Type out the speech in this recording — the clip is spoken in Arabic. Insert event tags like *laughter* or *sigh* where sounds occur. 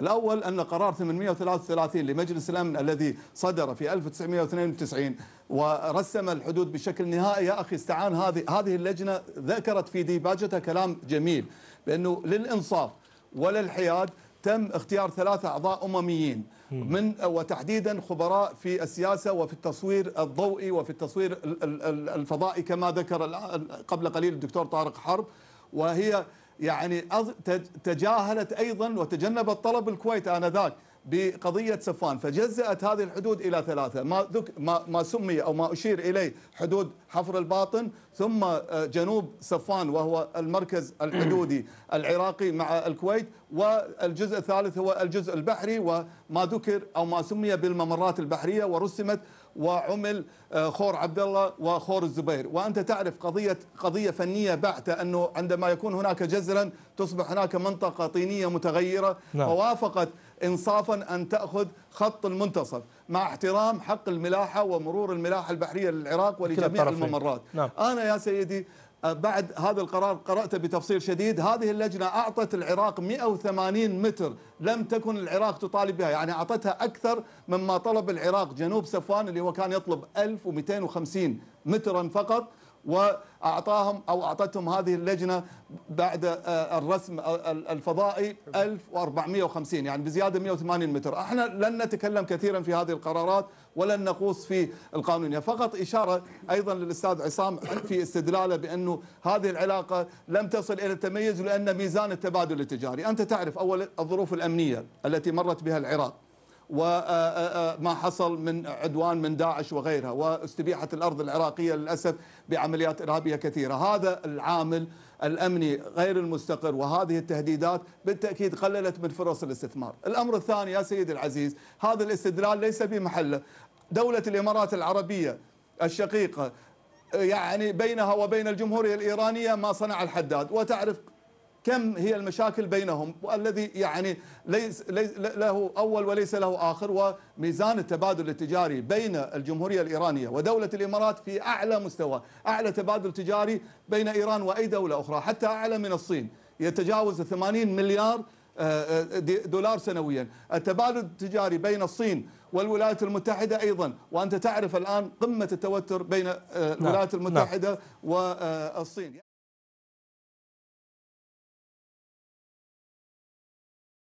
الأول أن قرار 833 لمجلس الأمن الذي صدر في 1992 ورسم الحدود بشكل نهائي يا أخي استعان هذه هذه اللجنة ذكرت في ديباجتها كلام جميل بأنه للإنصاف وللحياد تم اختيار ثلاثة أعضاء أمميين من وتحديدا خبراء في السياسة وفي التصوير الضوئي وفي التصوير الفضائي كما ذكر قبل قليل الدكتور طارق حرب وهي يعني تجاهلت أيضا وتجنبت طلب الكويت آنذاك بقضية سفان فجزأت هذه الحدود إلى ثلاثة ما, ذك ما, ما سمي أو ما أشير إليه حدود حفر الباطن ثم آه، جنوب سفان وهو المركز الحدودي *clears throat* العراقي مع الكويت والجزء الثالث هو الجزء البحري وما ذكر أو ما سمي بالممرات البحرية ورسمت وعمل آه، خور عبد الله وخور الزبير وانت تعرف قضيه قضيه فنيه بحته انه عندما يكون هناك جزرا تصبح هناك منطقه طينيه متغيره نعم. ووافقت انصافا ان تاخذ خط المنتصف مع احترام حق الملاحه ومرور الملاحه البحريه للعراق ولجميع الممرات نعم. انا يا سيدي آه، بعد هذا القرار قرأته بتفصيل شديد هذه اللجنة أعطت العراق 180 متر لم تكن العراق تطالب بها يعني أعطتها أكثر مما طلب العراق جنوب سفوان اللي هو كان يطلب 1250 مترا فقط واعطاهم او اعطتهم هذه اللجنه بعد آه، الرسم آه، الفضائي 1450 يعني بزياده 180 متر، احنا لن نتكلم كثيرا في هذه القرارات ولن نقوص في القانونيه، فقط اشاره ايضا للاستاذ عصام في استدلاله بانه هذه العلاقه لم تصل الى التميز لان ميزان التبادل التجاري، انت تعرف اول الظروف الامنيه التي مرت بها العراق وما آه، آه، آه، حصل من عدوان من داعش وغيرها واستبيحت الأرض العراقية للأسف بعمليات إرهابية كثيرة هذا العامل الأمني غير المستقر وهذه التهديدات بالتأكيد قللت من فرص الاستثمار الأمر الثاني يا سيدي العزيز هذا الاستدلال ليس بمحله دولة الإمارات العربية الشقيقة يعني بينها وبين الجمهورية الإيرانية ما صنع الحداد وتعرف كم هي المشاكل بينهم والذي يعني ليس, ليس له أول وليس له آخر وميزان التبادل التجاري بين الجمهورية الإيرانية ودولة الإمارات في أعلى مستوى أعلى تبادل تجاري بين إيران وأي دولة أخرى حتى أعلى من الصين يتجاوز 80 مليار آه، آه، دولار سنويا التبادل التجاري بين الصين والولايات المتحدة أيضا وأنت تعرف الآن قمة التوتر بين آه، نعم، الولايات نعم. المتحدة والصين